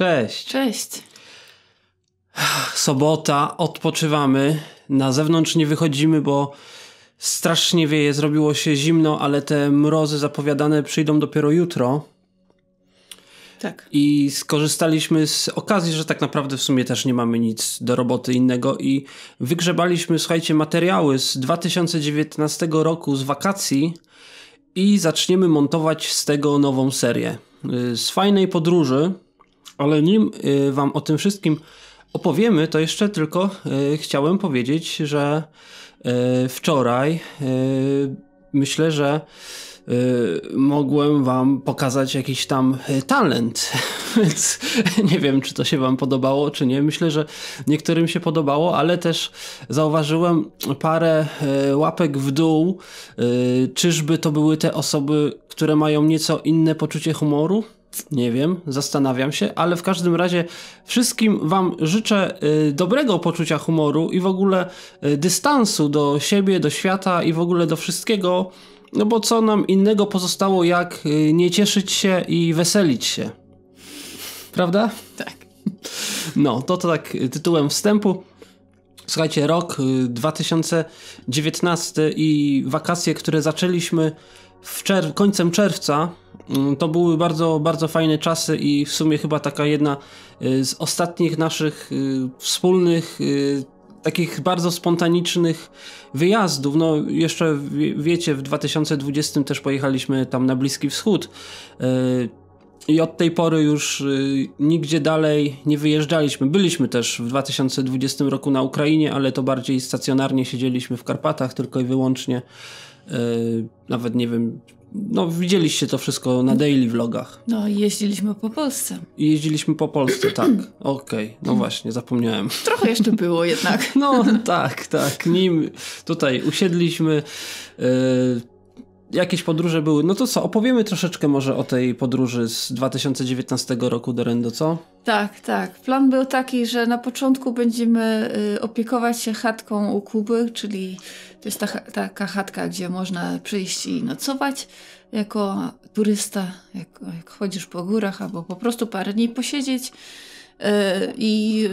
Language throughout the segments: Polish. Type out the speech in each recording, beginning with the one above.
Cześć. Cześć. Sobota, odpoczywamy. Na zewnątrz nie wychodzimy, bo strasznie wieje, zrobiło się zimno, ale te mrozy zapowiadane przyjdą dopiero jutro. Tak. I skorzystaliśmy z okazji, że tak naprawdę w sumie też nie mamy nic do roboty innego i wygrzebaliśmy, słuchajcie, materiały z 2019 roku z wakacji i zaczniemy montować z tego nową serię. Y, z fajnej podróży, ale nim y, Wam o tym wszystkim opowiemy, to jeszcze tylko y, chciałem powiedzieć, że y, wczoraj myślę, że mogłem wam pokazać jakiś tam talent, więc nie wiem, czy to się wam podobało, czy nie. Myślę, że niektórym się podobało, ale też zauważyłem parę łapek w dół. Czyżby to były te osoby, które mają nieco inne poczucie humoru? Nie wiem, zastanawiam się, ale w każdym razie wszystkim Wam życzę y, dobrego poczucia humoru i w ogóle y, dystansu do siebie, do świata i w ogóle do wszystkiego. No bo co nam innego pozostało, jak y, nie cieszyć się i weselić się. Prawda? Tak. No, to, to tak tytułem wstępu. Słuchajcie, rok 2019 i wakacje, które zaczęliśmy w czer końcem czerwca mm, to były bardzo, bardzo fajne czasy i w sumie chyba taka jedna y, z ostatnich naszych y, wspólnych y, takich bardzo spontanicznych wyjazdów. No, jeszcze wiecie, w 2020 też pojechaliśmy tam na Bliski Wschód. I od tej pory już nigdzie dalej nie wyjeżdżaliśmy. Byliśmy też w 2020 roku na Ukrainie, ale to bardziej stacjonarnie siedzieliśmy w Karpatach tylko i wyłącznie. E, nawet nie wiem, no widzieliście to wszystko na daily vlogach. No jeździliśmy po Polsce. Jeździliśmy po Polsce, tak. Okej, okay. no właśnie, zapomniałem. Trochę jeszcze było jednak. No tak, tak. Nim tutaj usiedliśmy, e, jakieś podróże były. No to co, opowiemy troszeczkę może o tej podróży z 2019 roku do Rendo, co? Tak, tak. Plan był taki, że na początku będziemy y, opiekować się chatką u Kuby, czyli to jest ta, taka chatka, gdzie można przyjść i nocować jako turysta, jak, jak chodzisz po górach albo po prostu parę dni posiedzieć. I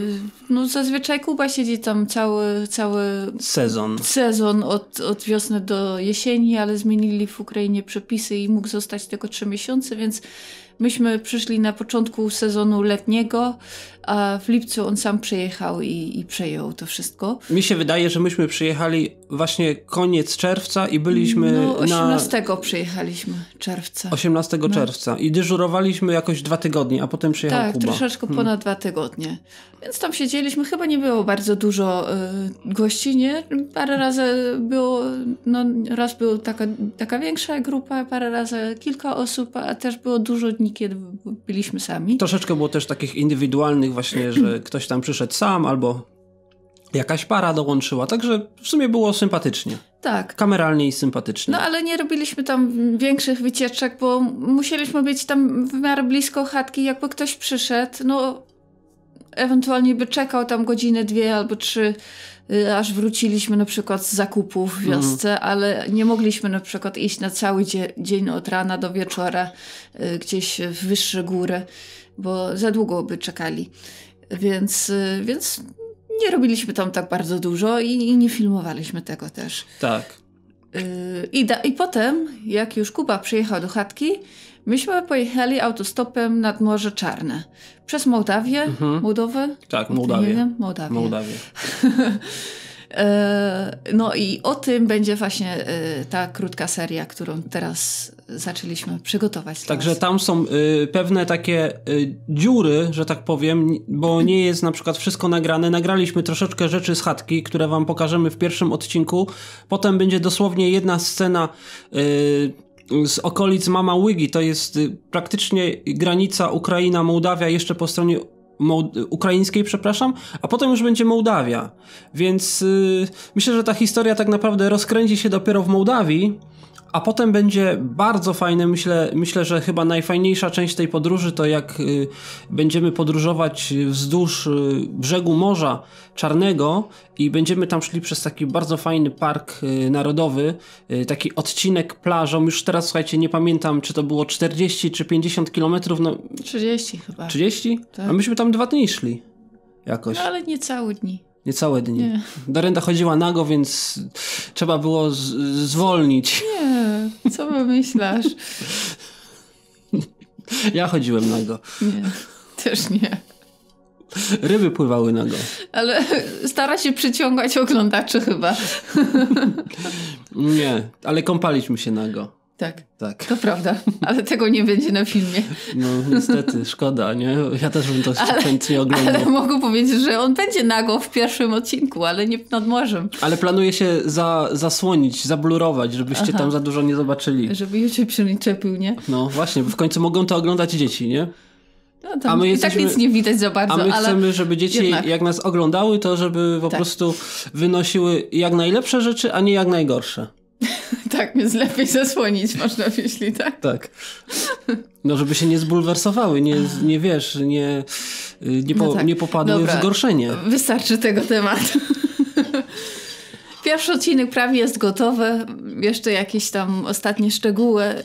no, zazwyczaj Kuba siedzi tam cały, cały sezon. Sezon od, od wiosny do jesieni, ale zmienili w Ukrainie przepisy i mógł zostać tylko trzy miesiące, więc Myśmy przyszli na początku sezonu letniego, a w lipcu on sam przyjechał i, i przejął to wszystko. Mi się wydaje, że myśmy przyjechali właśnie koniec czerwca i byliśmy. No, 18 na... przyjechaliśmy czerwca. 18 no. czerwca i dyżurowaliśmy jakoś dwa tygodnie, a potem przyjechał tak, Kuba. Tak, troszeczkę hmm. ponad dwa tygodnie. Więc tam siedzieliśmy, chyba nie było bardzo dużo y, gości, nie? Parę razy było, no raz była taka, taka większa grupa, parę razy kilka osób, a też było dużo dni kiedy byliśmy sami. Troszeczkę było też takich indywidualnych właśnie, że ktoś tam przyszedł sam albo jakaś para dołączyła, także w sumie było sympatycznie. Tak. Kameralnie i sympatycznie. No ale nie robiliśmy tam większych wycieczek, bo musieliśmy być tam w miarę blisko chatki, jakby ktoś przyszedł, no ewentualnie by czekał tam godzinę, dwie albo trzy, Y, aż wróciliśmy na przykład z zakupów w mm. wiosce, mhm. ale nie mogliśmy na przykład iść na cały dzień od rana do wieczora y, gdzieś w wyższe góry, bo za długo by czekali. Więc, y, więc nie robiliśmy tam tak bardzo dużo i, i nie filmowaliśmy tego też. Tak. I, da, I potem, jak już Kuba przyjechał do chatki, Myśmy pojechali autostopem nad Morze Czarne. Przez Mołdawię, mhm. Mołdowę? Tak, Mołdawię. Nie Mołdawię. Mołdawię. E, no i o tym będzie właśnie e, ta krótka seria, którą teraz zaczęliśmy przygotować. Także tam są e, pewne takie dziury, że tak powiem, bo nie jest na przykład wszystko nagrane. Nagraliśmy troszeczkę rzeczy z chatki, które wam pokażemy w pierwszym odcinku. Potem będzie dosłownie jedna scena z okolic Mama Łygi, to jest y, praktycznie granica Ukraina-Mołdawia jeszcze po stronie Mołd- ukraińskiej, przepraszam, a potem już będzie Mołdawia. Więc yy, myślę, że ta historia tak naprawdę rozkręci się dopiero w Mołdawii, a potem będzie bardzo fajne, myślę, myślę, że chyba najfajniejsza część tej podróży to jak y, będziemy podróżować wzdłuż y, brzegu Morza Czarnego i będziemy tam szli przez taki bardzo fajny park y, narodowy, taki odcinek plażą. Już teraz słuchajcie, nie pamiętam, czy to było 40 czy 50 kilometrów. No, 30 chyba. 30? Tak. A myśmy tam dwa dni szli jakoś. No, ale nie cały dni. Niecałe dni. Nie. Dorenda chodziła nago, więc trzeba było zwolnić. Nie, co wymyślasz? Ja chodziłem nago. Nie, też nie. Ryby pływały nago. Ale stara się przyciągać oglądaczy chyba. Nie, ale kąpaliśmy się nago. Tak. tak. To prawda, ale tego nie będzie na filmie. No niestety, szkoda, nie? Ja też bym to ale, chętnie oglądał. Ale mogę powiedzieć, że on będzie nago w pierwszym odcinku, ale nie nad morzem. Ale planuje się za, zasłonić, zablurować, żebyście Aha. tam za dużo nie zobaczyli. Żeby YouTube się nie czepił, nie? No właśnie, bo w końcu mogą to oglądać dzieci, nie? No, tam, a my jesteśmy, I tak nic nie widać za bardzo. A my chcemy, żeby dzieci jednak. jak nas oglądały, to żeby po tak. prostu wynosiły jak najlepsze rzeczy, a nie jak najgorsze. Tak, więc lepiej zasłonić można, jeśli tak. Tak. No, żeby się nie zbulwersowały, nie, nie wiesz, nie, y, nie, po, no tak. nie popadły Dobra. w zgorszenie. Wystarczy tego tematu. Pierwszy odcinek prawie jest gotowy. Jeszcze jakieś tam ostatnie szczegóły y,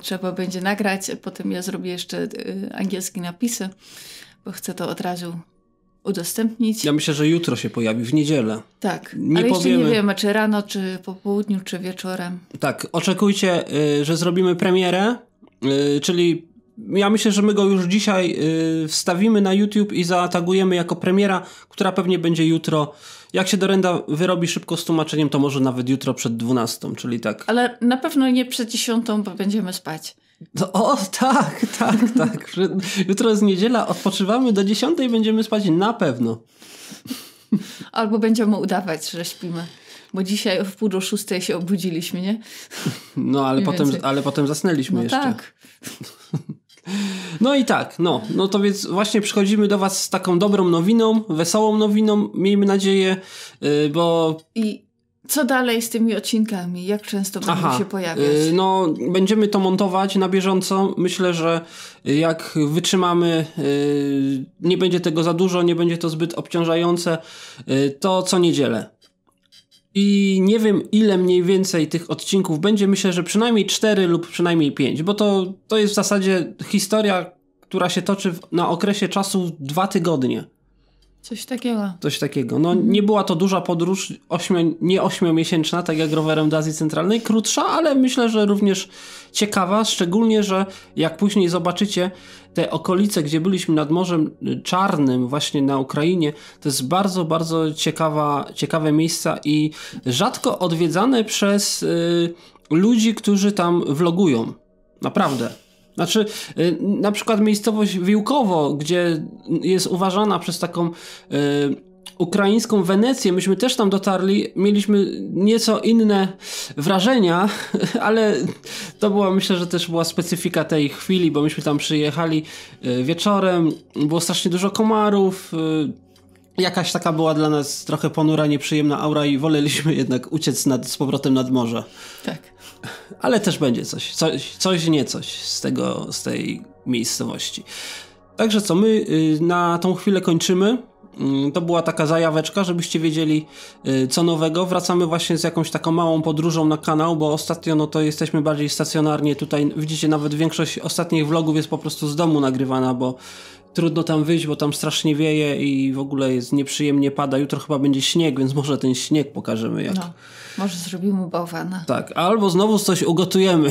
trzeba będzie nagrać. Potem ja zrobię jeszcze y, angielskie napisy, bo chcę to od razu udostępnić. Ja myślę, że jutro się pojawi, w niedzielę. Tak, nie ale powiemy... nie wiemy, czy rano, czy po południu, czy wieczorem. Tak, oczekujcie, y, że zrobimy premierę, y, czyli ja myślę, że my go już dzisiaj y, wstawimy na YouTube i zaatagujemy jako premiera, która pewnie będzie jutro. Jak się Dorenda wyrobi szybko z tłumaczeniem, to może nawet jutro przed 12, czyli tak. Ale na pewno nie przed 10, bo będziemy spać. No, o, tak, tak, tak. Jutro jest niedziela, odpoczywamy do dziesiątej, będziemy spać na pewno. Albo będziemy udawać, że śpimy. Bo dzisiaj w pół do szóstej się obudziliśmy, nie? No, ale, potem, ale potem zasnęliśmy no jeszcze. tak. No i tak, no, no to więc właśnie przychodzimy do Was z taką dobrą nowiną, wesołą nowiną, miejmy nadzieję, y, bo... I co dalej z tymi odcinkami? Jak często będą Aha, się pojawiać? Y, no, będziemy to montować na bieżąco. Myślę, że jak wytrzymamy, y, nie będzie tego za dużo, nie będzie to zbyt obciążające, y, to co niedzielę. I nie wiem, ile mniej więcej tych odcinków będzie. Myślę, że przynajmniej 4 lub przynajmniej 5, bo to, to jest w zasadzie historia, która się toczy na okresie czasu 2 tygodnie. Coś takiego. Coś takiego. No mhm. nie była to duża podróż, ośmiu, nie ośmiomiesięczna, tak jak rowerem do Azji Centralnej, krótsza, ale myślę, że również ciekawa, szczególnie, że jak później zobaczycie te okolice, gdzie byliśmy nad Morzem Czarnym, właśnie na Ukrainie, to jest bardzo, bardzo ciekawa, ciekawe miejsca i rzadko odwiedzane przez y, ludzi, którzy tam vlogują. Naprawdę. Znaczy, y, na przykład miejscowość Wiłkowo, gdzie jest uważana przez taką y, ukraińską Wenecję, myśmy też tam dotarli, mieliśmy nieco inne wrażenia, ale to była, myślę, że też była specyfika tej chwili, bo myśmy tam przyjechali y, wieczorem, było strasznie dużo komarów, jakaś taka była dla nas trochę ponura, nieprzyjemna aura i woleliśmy jednak uciec nad, z powrotem nad morze. Tak. Ale też będzie coś, coś, coś nie coś z, tego, z tej miejscowości. Także co, my y, na tą chwilę kończymy. Mm, to była taka zajaweczka, żebyście wiedzieli y, co nowego. Wracamy właśnie z jakąś taką małą podróżą na kanał, bo ostatnio no to jesteśmy bardziej stacjonarnie tutaj. Widzicie, nawet większość ostatnich vlogów jest po prostu z domu nagrywana, bo trudno tam wyjść, bo tam strasznie wieje i w ogóle jest nieprzyjemnie pada. Jutro chyba będzie śnieg, więc może ten śnieg pokażemy jak. No, może zrobimy bałwana. Tak, albo znowu coś ugotujemy.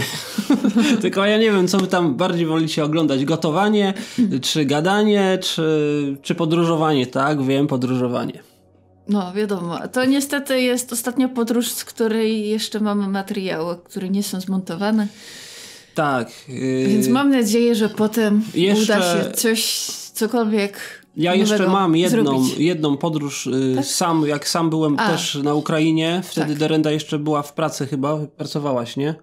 Tylko ja nie wiem, co wy tam bardziej wolicie oglądać. Gotowanie, czy gadanie, czy, czy podróżowanie. Tak, wiem, podróżowanie. No, wiadomo. To niestety jest ostatnia podróż, z której jeszcze mamy materiały, które nie są zmontowane. Tak. Yy... Więc mam nadzieję, że potem jeszcze... uda się coś, cokolwiek. Ja jeszcze mam jedną, jedną podróż yy, tak? sam, jak sam byłem A. też na Ukrainie, wtedy tak. Derenda jeszcze była w pracy chyba, pracowałaś, nie?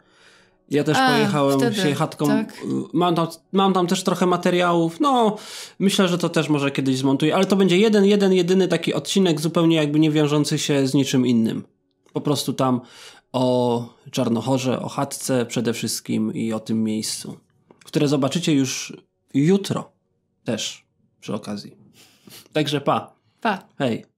Ja też A, pojechałem wtedy, się chatką. Tak. Mam, tam, mam tam też trochę materiałów. No, myślę, że to też może kiedyś zmontuję, ale to będzie jeden, jeden, jedyny taki odcinek zupełnie jakby nie wiążący się z niczym innym. Po prostu tam o Czarnochorze, o chatce przede wszystkim i o tym miejscu, które zobaczycie już jutro też przy okazji. Także pa. Pa. Hej.